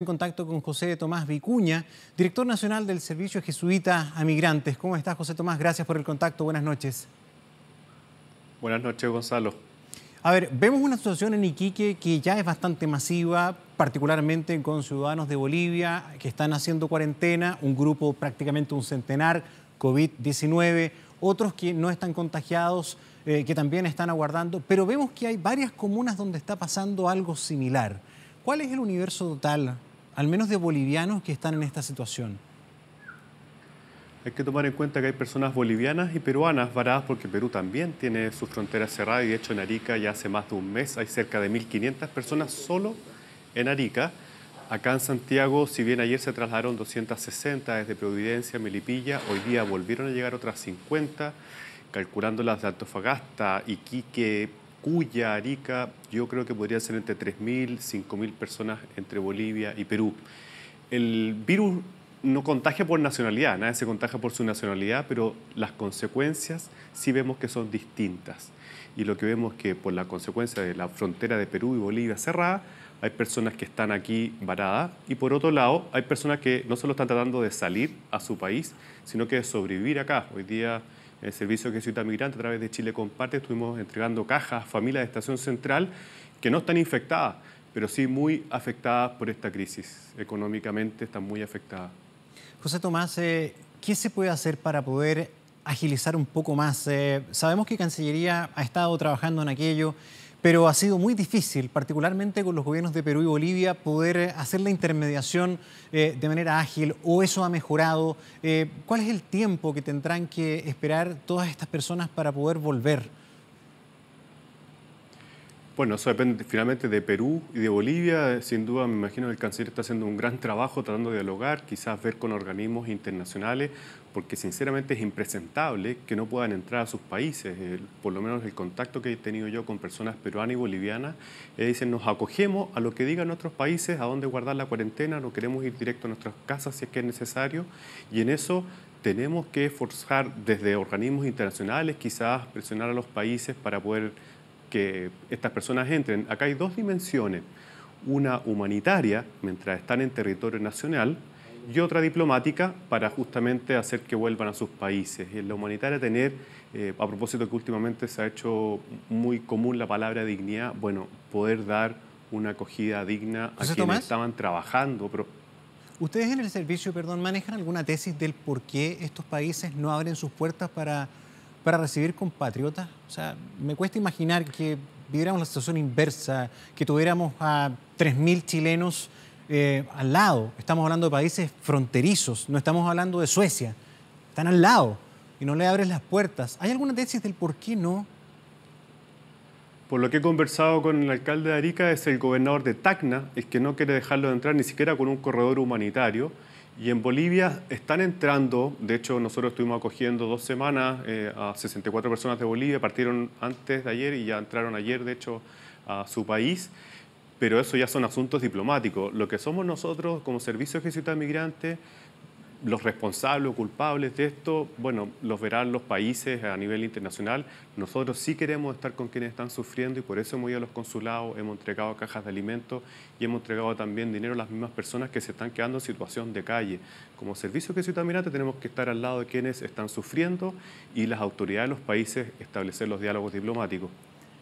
En contacto con José Tomás Vicuña, director nacional del Servicio Jesuita a Migrantes. ¿Cómo estás, José Tomás? Gracias por el contacto. Buenas noches. Buenas noches, Gonzalo. A ver, vemos una situación en Iquique que ya es bastante masiva, particularmente con ciudadanos de Bolivia que están haciendo cuarentena, un grupo prácticamente un centenar, COVID-19, otros que no están contagiados, eh, que también están aguardando, pero vemos que hay varias comunas donde está pasando algo similar. ¿Cuál es el universo total al menos de bolivianos que están en esta situación? Hay que tomar en cuenta que hay personas bolivianas y peruanas varadas porque Perú también tiene sus fronteras cerradas y de hecho en Arica ya hace más de un mes hay cerca de 1.500 personas solo en Arica. Acá en Santiago, si bien ayer se trasladaron 260 desde Providencia, Melipilla, hoy día volvieron a llegar otras 50, calculando las de Antofagasta, Iquique, Cuya, Arica, yo creo que podría ser entre 3.000, 5.000 personas entre Bolivia y Perú. El virus no contagia por nacionalidad, nadie se contagia por su nacionalidad, pero las consecuencias sí vemos que son distintas. Y lo que vemos que por la consecuencia de la frontera de Perú y Bolivia cerrada, hay personas que están aquí varadas y por otro lado hay personas que no solo están tratando de salir a su país, sino que de sobrevivir acá. Hoy día el Servicio que Ciudad Migrante a través de Chile Comparte, estuvimos entregando cajas a familias de Estación Central que no están infectadas, pero sí muy afectadas por esta crisis. Económicamente están muy afectadas. José Tomás, eh, ¿qué se puede hacer para poder agilizar un poco más? Eh, sabemos que Cancillería ha estado trabajando en aquello pero ha sido muy difícil, particularmente con los gobiernos de Perú y Bolivia, poder eh, hacer la intermediación eh, de manera ágil o eso ha mejorado. Eh, ¿Cuál es el tiempo que tendrán que esperar todas estas personas para poder volver? Bueno, eso depende finalmente de Perú y de Bolivia. Sin duda, me imagino que el canciller está haciendo un gran trabajo tratando de dialogar, quizás ver con organismos internacionales, porque sinceramente es impresentable que no puedan entrar a sus países. por lo menos el contacto que he tenido yo con personas peruanas y bolivianas, dicen, nos acogemos a lo que digan otros países, a dónde guardar la cuarentena, no queremos ir directo a nuestras casas si es que es necesario. Y en eso tenemos que forzar desde organismos internacionales, quizás presionar a los países para poder que estas personas entren. Acá hay dos dimensiones, una humanitaria, mientras están en territorio nacional, y otra diplomática para justamente hacer que vuelvan a sus países. en la humanitaria tener, eh, a propósito que últimamente se ha hecho muy común la palabra dignidad, bueno, poder dar una acogida digna a quienes estaban trabajando. Pero... ¿Ustedes en el servicio, perdón, manejan alguna tesis del por qué estos países no abren sus puertas para para recibir compatriotas? O sea, me cuesta imaginar que viviéramos la situación inversa, que tuviéramos a 3.000 chilenos eh, al lado. Estamos hablando de países fronterizos, no estamos hablando de Suecia. Están al lado y no le abres las puertas. ¿Hay alguna tesis del por qué no? Por lo que he conversado con el alcalde de Arica, es el gobernador de Tacna, el que no quiere dejarlo de entrar ni siquiera con un corredor humanitario y en Bolivia están entrando, de hecho nosotros estuvimos acogiendo dos semanas eh, a 64 personas de Bolivia, partieron antes de ayer y ya entraron ayer, de hecho, a su país, pero eso ya son asuntos diplomáticos. Lo que somos nosotros como Servicio de Migrante los responsables o culpables de esto, bueno, los verán los países a nivel internacional. Nosotros sí queremos estar con quienes están sufriendo y por eso hemos ido a los consulados, hemos entregado cajas de alimentos y hemos entregado también dinero a las mismas personas que se están quedando en situación de calle. Como servicio que Ciudad Mirante tenemos que estar al lado de quienes están sufriendo y las autoridades de los países establecer los diálogos diplomáticos.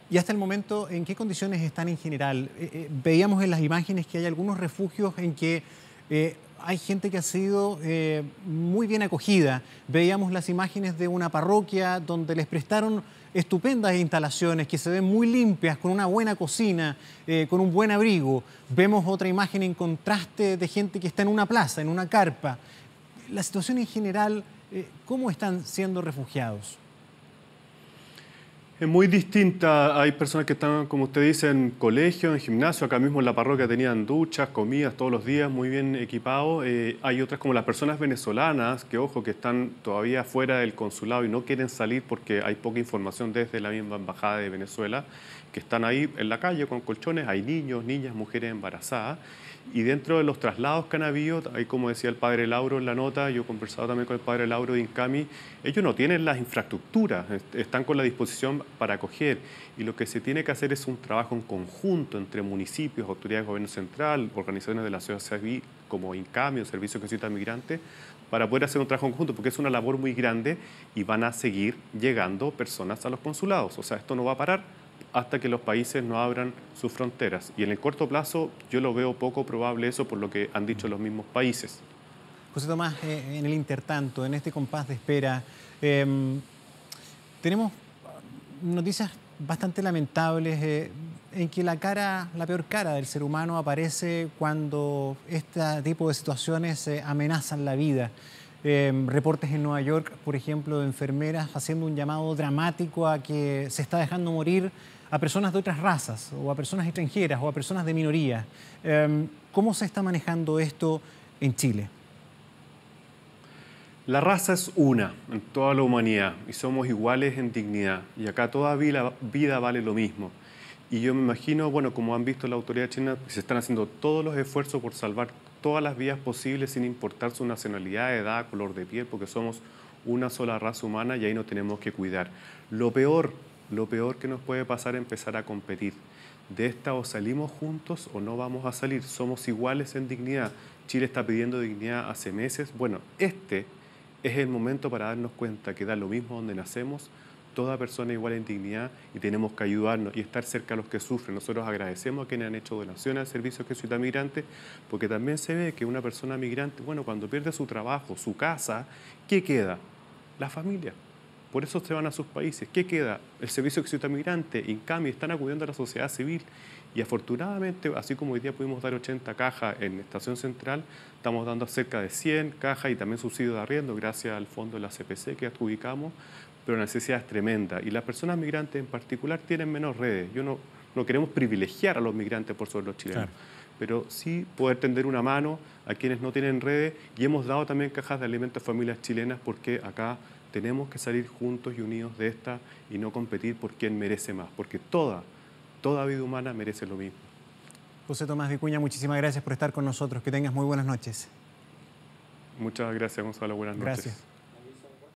Y hasta el momento, ¿en qué condiciones están en general? Eh, eh, veíamos en las imágenes que hay algunos refugios en que eh, hay gente que ha sido eh, muy bien acogida. Veíamos las imágenes de una parroquia donde les prestaron estupendas instalaciones que se ven muy limpias, con una buena cocina, eh, con un buen abrigo. Vemos otra imagen en contraste de gente que está en una plaza, en una carpa. La situación en general, eh, ¿cómo están siendo refugiados? Es muy distinta. Hay personas que están, como usted dice, en colegio, en gimnasio. Acá mismo en la parroquia tenían duchas, comidas todos los días, muy bien equipados. Eh, hay otras como las personas venezolanas, que ojo, que están todavía fuera del consulado y no quieren salir porque hay poca información desde la misma embajada de Venezuela, que están ahí en la calle con colchones. Hay niños, niñas, mujeres embarazadas. Y dentro de los traslados que han ahí como decía el padre Lauro en la nota, yo he conversado también con el padre Lauro de Incami, ellos no tienen las infraestructuras, están con la disposición para acoger. Y lo que se tiene que hacer es un trabajo en conjunto entre municipios, autoridades de gobierno central, organizaciones de la sociedad civil como Incamio, Servicio que necesita Migrante, para poder hacer un trabajo en conjunto, porque es una labor muy grande y van a seguir llegando personas a los consulados. O sea, esto no va a parar hasta que los países no abran sus fronteras. Y en el corto plazo yo lo veo poco probable eso por lo que han dicho los mismos países. José Tomás, eh, en el intertanto, en este compás de espera, em, tenemos noticias bastante lamentables eh, en que la cara, la peor cara del ser humano aparece cuando este tipo de situaciones eh, amenazan la vida. Eh, reportes en Nueva York, por ejemplo, de enfermeras haciendo un llamado dramático a que se está dejando morir a personas de otras razas o a personas extranjeras o a personas de minoría. ¿Cómo se está manejando esto en Chile? La raza es una en toda la humanidad y somos iguales en dignidad. Y acá toda vida, vida, vale lo mismo. Y yo me imagino, bueno, como han visto la autoridad china, se están haciendo todos los esfuerzos por salvar todas las vías posibles sin importar su nacionalidad, edad, color de piel, porque somos una sola raza humana y ahí no tenemos que cuidar. Lo peor, lo peor que nos puede pasar es empezar a competir. De esta o salimos juntos o no vamos a salir. Somos iguales en dignidad. Chile está pidiendo dignidad hace meses. Bueno, este es el momento para darnos cuenta que da lo mismo donde nacemos, toda persona igual en dignidad y tenemos que ayudarnos y estar cerca a los que sufren. Nosotros agradecemos a quienes han hecho donación al Servicio de Jesuita Migrante, porque también se ve que una persona migrante, bueno, cuando pierde su trabajo, su casa, ¿qué queda? La familia. Por eso se van a sus países. ¿Qué queda? El servicio de migrantes, en cambio, están acudiendo a la sociedad civil. Y afortunadamente, así como hoy día pudimos dar 80 cajas en Estación Central, estamos dando cerca de 100 cajas y también subsidio de arriendo gracias al fondo de la CPC que adjudicamos, pero la necesidad es tremenda. Y las personas migrantes en particular tienen menos redes. Yo no, no queremos privilegiar a los migrantes por sobre los chilenos. pero sí poder tender una mano a quienes no tienen redes y hemos dado también cajas de alimentos a familias chilenas porque acá tenemos que salir juntos y unidos de esta y no competir por quién merece más, porque toda, toda vida humana merece lo mismo. José Tomás Vicuña, muchísimas gracias por estar con nosotros. Que tengas muy buenas noches. Muchas gracias, Gonzalo. Buenas noches. Gracias.